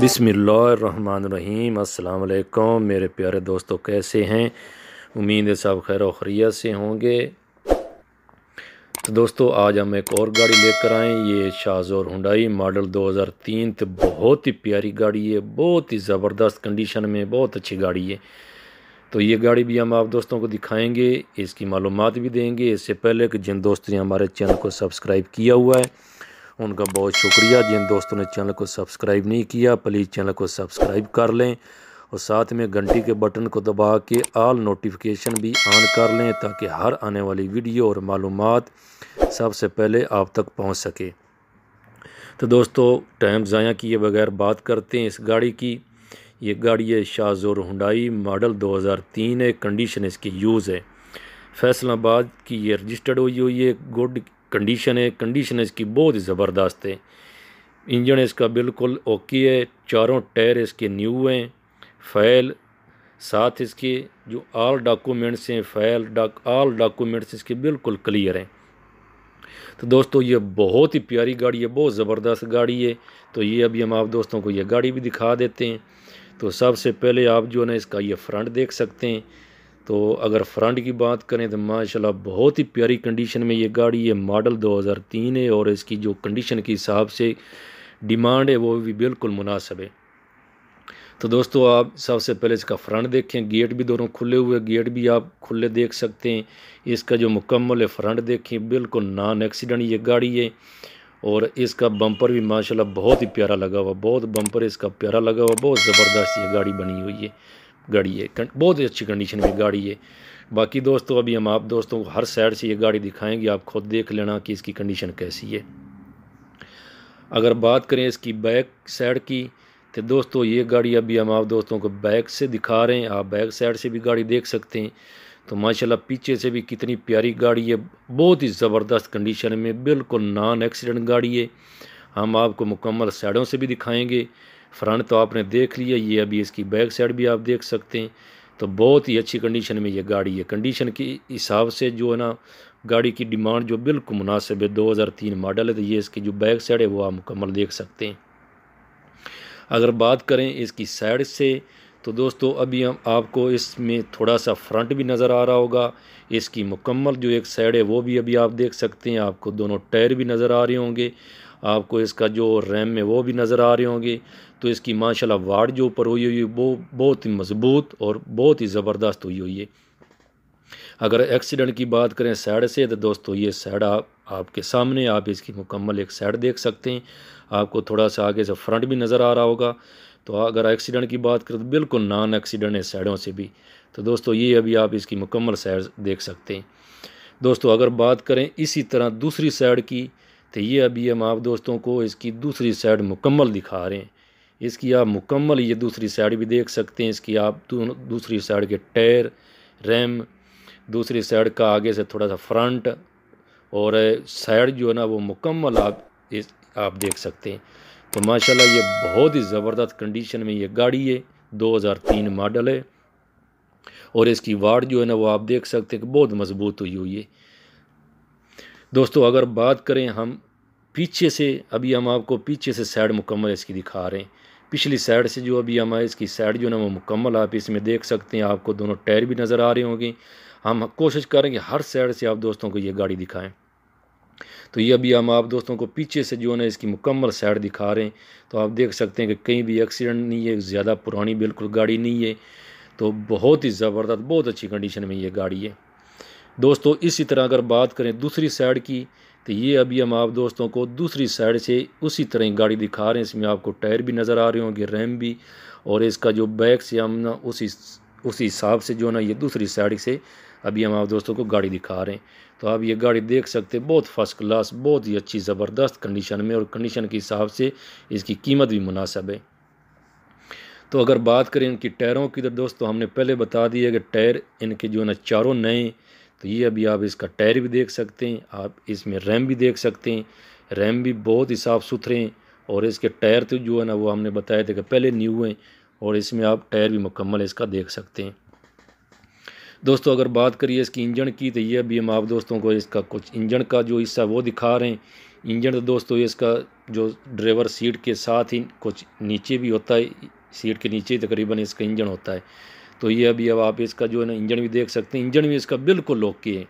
बिसमीम अल्लाम मेरे प्यारे दोस्तों कैसे हैं उम्मीद है सब खैर खरिया से होंगे तो दोस्तों आज हम एक और गाड़ी लेकर आए ये शाहजोर हुंडई मॉडल 2003 तो बहुत ही प्यारी गाड़ी है बहुत ही ज़बरदस्त कंडीशन में बहुत अच्छी गाड़ी है तो ये गाड़ी भी हम आप दोस्तों को दिखाएंगे इसकी मालूम भी देंगे इससे पहले कि जिन दोस्तों ने हमारे चैनल को सब्सक्राइब किया हुआ है उनका बहुत शुक्रिया जिन दोस्तों ने चैनल को सब्सक्राइब नहीं किया प्लीज़ चैनल को सब्सक्राइब कर लें और साथ में घंटी के बटन को दबा के आल नोटिफिकेशन भी ऑन कर लें ताकि हर आने वाली वीडियो और मालूम सबसे पहले आप तक पहुँच सके तो दोस्तों टाइम ज़ाया किए बगैर बात करते हैं इस गाड़ी की ये गाड़ी है शाहजोर हुंडाई मॉडल 2003 है कंडीशन इसकी यूज़ है फैसलाबाद की ये रजिस्टर्ड हुई हुई है गुड कंडीशन है कंडीशन इसकी बहुत ही ज़बरदस्त है इंजन इसका बिल्कुल ओके है चारों टायर इसके न्यू हैं फैल साथ इसके जो आल डॉक्यूमेंट्स हैं फैल डॉक आल डॉक्यूमेंट्स इसके बिल्कुल क्लियर हैं तो दोस्तों ये बहुत ही प्यारी गाड़ी है बहुत ज़बरदस्त गाड़ी है तो ये अभी हम आप दोस्तों को ये गाड़ी भी दिखा देते हैं तो सबसे पहले आप जो है ना इसका ये फ्रंट देख सकते हैं तो अगर फ्रंट की बात करें तो माशाल्लाह बहुत ही प्यारी कंडीशन में ये गाड़ी है मॉडल 2003 है और इसकी जो कंडीशन के हिसाब से डिमांड है वो भी बिल्कुल मुनासिब है तो दोस्तों आप सबसे पहले इसका फ्रंट देखें गेट भी दोनों खुले हुए गेट भी आप खुले देख सकते हैं इसका जो मुकम्मल है फ्रंट देखें बिल्कुल नॉन एक्सीडेंट ये गाड़ी है और इसका बम्पर भी माशाल्लाह बहुत ही प्यारा लगा हुआ बहुत बम्पर इसका प्यारा लगा हुआ बहुत ज़बरदस्त ये गाड़ी बनी हुई है गाड़ी है बहुत ही अच्छी कंडीशन में गाड़ी है बाकी दोस्तों अभी हम आप दोस्तों को हर साइड से ये गाड़ी दिखाएंगे आप खुद देख लेना कि इसकी कंडीशन कैसी है अगर बात करें इसकी बैक साइड की तो दोस्तों ये गाड़ी अभी हम आप दोस्तों को बैक से दिखा रहे हैं आप बैक साइड से भी गाड़ी देख सकते हैं तो माशाल्लाह पीछे से भी कितनी प्यारी गाड़ी है बहुत ही ज़बरदस्त कंडीशन में बिल्कुल नॉन एक्सीडेंट गाड़ी है हम आपको मुकम्मल साइडों से भी दिखाएँगे फ्रंट तो आपने देख लिया ये अभी इसकी बैक साइड भी आप देख सकते हैं तो बहुत ही अच्छी कंडीशन में ये गाड़ी है कंडीशन के हिसाब से जो है ना गाड़ी की डिमांड जो बिल्कुल मुनासिब है 2003 मॉडल है तो ये इसकी जो बैक साइड है वो आप मुकम्मल देख सकते हैं अगर बात करें इसकी साइड से तो दोस्तों अभी हम आपको इसमें थोड़ा सा फ्रंट भी नज़र आ रहा होगा इसकी मुकम्मल जो एक साइड है वो भी अभी आप देख सकते हैं आपको दोनों टायर भी नज़र आ रहे होंगे आपको इसका जो रैम है वो भी नज़र आ रहे होंगे तो इसकी माशाल्लाह वाड़ जो ऊपर हुई हुई वो बहुत ही मजबूत और बहुत ही ज़बरदस्त हुई हुई है अगर एक्सीडेंट की बात करें साइड से तो दोस्तों ये साइड आप आपके सामने आप इसकी मुकम्मल एक साइड देख सकते हैं आपको थोड़ा सा आगे से फ्रंट भी नज़र आ रहा होगा तो अगर एक्सीडेंट की बात करें तो बिल्कुल नॉन एक्सीडेंट है साइडों से भी तो दोस्तों ये अभी आप इसकी मुकम्मल साइड देख सकते हैं दोस्तों अगर बात करें इसी तरह दूसरी साइड की तो ये अभी हम आप दोस्तों को इसकी दूसरी साइड मुकम्मल दिखा रहे हैं इसकी आप मुकम्मल ये दूसरी साइड भी देख सकते हैं इसकी आप दूसरी साइड के टायर रैम दूसरी साइड का आगे से थोड़ा सा फ्रंट और साइड जो है ना वो मुकम्मल आप इस आप देख सकते हैं तो माशाल्लाह ये बहुत ही ज़बरदस्त कंडीशन में ये गाड़ी है 2003 मॉडल है और इसकी वार्ड जो है ना वो आप देख सकते हैं कि बहुत मजबूत हुई हुई है दोस्तों अगर बात करें हम पीछे से अभी हम आपको पीछे से साइड मुकम्मल इसकी दिखा रहे हैं पिछली साइड से जो अभी हम इसकी साइड जो ना वो मुकम्मल आप इसमें देख सकते हैं आपको दोनों टायर भी नज़र आ रहे होंगे हम कोशिश करें कि हर साइड से आप दोस्तों को ये गाड़ी दिखाएं तो ये अभी हम आप दोस्तों को पीछे से जो है इसकी मुकम्मल साइड दिखा रहे हैं तो आप देख सकते हैं कि कहीं भी एक्सीडेंट नहीं है ज़्यादा पुरानी बिल्कुल गाड़ी नहीं है तो बहुत ही ज़बरदस्त बहुत अच्छी कंडीशन में ये गाड़ी है दोस्तों इसी तरह अगर बात करें दूसरी साइड की तो ये अभी हम आप दोस्तों को दूसरी साइड से उसी तरह ही गाड़ी दिखा रहे हैं इसमें आपको टायर भी नज़र आ रहे होंगे रैम भी और इसका जो बैक से हम ना उसी उसी हिसाब से जो ना ये दूसरी साइड से अभी हम आप दोस्तों को गाड़ी दिखा रहे हैं तो आप ये गाड़ी देख सकते बहुत फर्स्ट क्लास बहुत ही अच्छी ज़बरदस्त कंडीशन में और कंडीशन के हिसाब से इसकी कीमत भी मुनासब है तो अगर बात करें इनकी टायरों की तो दोस्तों हमने पहले बता दिया कि टायर इनके जो है ना चारों नए तो ये अभी आप इसका टायर भी देख सकते हैं आप इसमें रैम भी देख सकते हैं रैम भी बहुत ही साफ़ सुथरे हैं और इसके टायर तो जो है ना वो हमने बताया था कि पहले न्यू हैं और इसमें आप टायर भी मुकम्मल इसका देख सकते हैं दोस्तों अगर बात करिए इसकी इंजन की तो ये अभी हम आप दोस्तों को इसका कुछ इंजन का जो हिस्सा वो दिखा रहे हैं इंजन तो दोस्तों इसका जो ड्राइवर सीट के साथ ही कुछ नीचे भी होता है सीट के नीचे तकरीबन इसका इंजन होता है तो ये अभी अब आप इसका जो है ना इंजन भी देख सकते हैं इंजन भी इसका बिल्कुल ओके है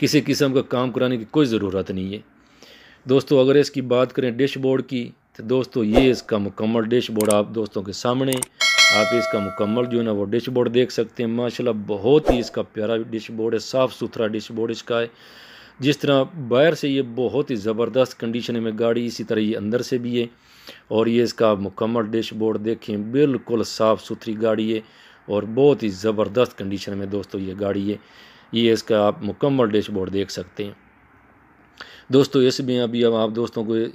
किसी किस्म का काम कराने की कोई ज़रूरत नहीं है दोस्तों अगर इसकी बात करें डैशबोर्ड की तो दोस्तों ये इसका मुकम्मल डैशबोर्ड आप दोस्तों के सामने आप इसका मुकम्मल जो है ना वो डैशबोर्ड देख सकते हैं माशाल्लाह बहुत ही इसका प्यारा डैशबोर्ड है साफ़ सुथरा डैशबोर्ड इसका है जिस तरह बाहर से ये बहुत ही ज़बरदस्त कंडीशन में गाड़ी इसी तरह ये अंदर से भी है और ये इसका मुकम्मल डैशबोर्ड देखें बिल्कुल साफ़ सुथरी गाड़ी है और बहुत ही ज़बरदस्त कंडीशन में दोस्तों ये गाड़ी है ये इसका आप मुकम्मल डैशबोर्ड देख सकते हैं दोस्तों इसमें अभी अब आप दोस्तों को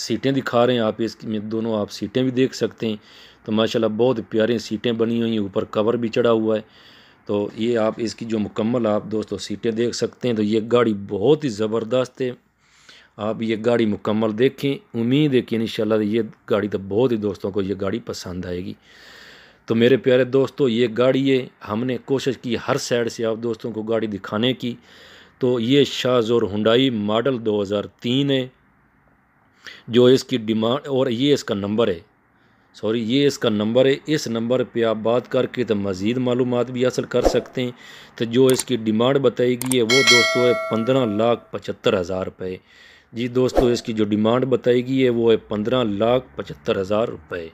सीटें दिखा रहे हैं आप इसमें दोनों आप सीटें भी देख सकते हैं तो माशाल्लाह बहुत प्यारी सीटें बनी हुई हैं ऊपर कवर भी चढ़ा हुआ है तो ये आप इसकी जो मुकम्मल आप दोस्तों सीटें देख सकते हैं तो ये गाड़ी बहुत ही ज़बरदस्त है आप ये गाड़ी मुकम्मल देखें उम्मीद है कि इन ये गाड़ी तो बहुत ही दोस्तों को ये गाड़ी पसंद आएगी तो मेरे प्यारे दोस्तों ये गाड़ी है हमने कोशिश की हर साइड से आप दोस्तों को गाड़ी दिखाने की तो ये शाहजोर हुंडाई मॉडल 2003 है जो इसकी डिमांड और ये इसका नंबर है सॉरी ये इसका नंबर है इस नंबर पे आप बात करके तो मज़ीद मालूम भी हासिल कर सकते हैं तो जो इसकी डिमांड बताई गई है वो दोस्तों है पंद्रह लाख पचहत्तर हज़ार रुपये जी दोस्तों इसकी जो डिमांड बताई गई है वो है पंद्रह लाख पचहत्तर हज़ार रुपये